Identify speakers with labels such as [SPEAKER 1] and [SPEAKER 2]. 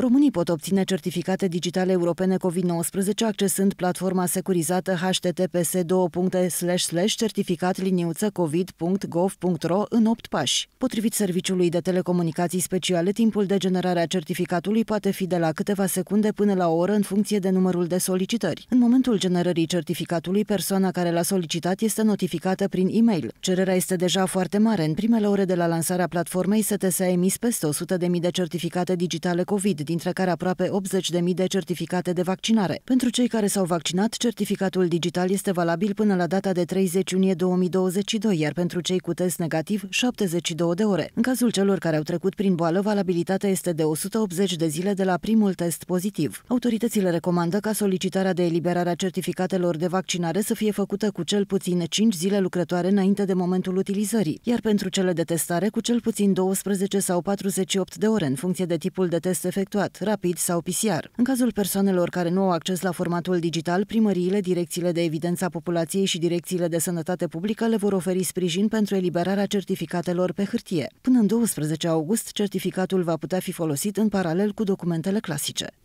[SPEAKER 1] Românii pot obține certificate digitale europene COVID-19 accesând platforma securizată https certificat covid.gov.ro în 8 pași. Potrivit Serviciului de Telecomunicații Speciale, timpul de generare a certificatului poate fi de la câteva secunde până la o oră în funcție de numărul de solicitări. În momentul generării certificatului, persoana care l-a solicitat este notificată prin e-mail. Cererea este deja foarte mare. În primele ore de la lansarea platformei, STS a emis peste 100.000 de certificate digitale COVID dintre care aproape 80.000 de certificate de vaccinare. Pentru cei care s-au vaccinat, certificatul digital este valabil până la data de 30 iunie 2022, iar pentru cei cu test negativ, 72 de ore. În cazul celor care au trecut prin boală, valabilitatea este de 180 de zile de la primul test pozitiv. Autoritățile recomandă ca solicitarea de eliberare a certificatelor de vaccinare să fie făcută cu cel puțin 5 zile lucrătoare înainte de momentul utilizării, iar pentru cele de testare cu cel puțin 12 sau 48 de ore în funcție de tipul de test efectuat efectuat, rapid sau PCR. În cazul persoanelor care nu au acces la formatul digital, primăriile, direcțiile de evidență a populației și direcțiile de sănătate publică le vor oferi sprijin pentru eliberarea certificatelor pe hârtie. Până în 12 august, certificatul va putea fi folosit în paralel cu documentele clasice.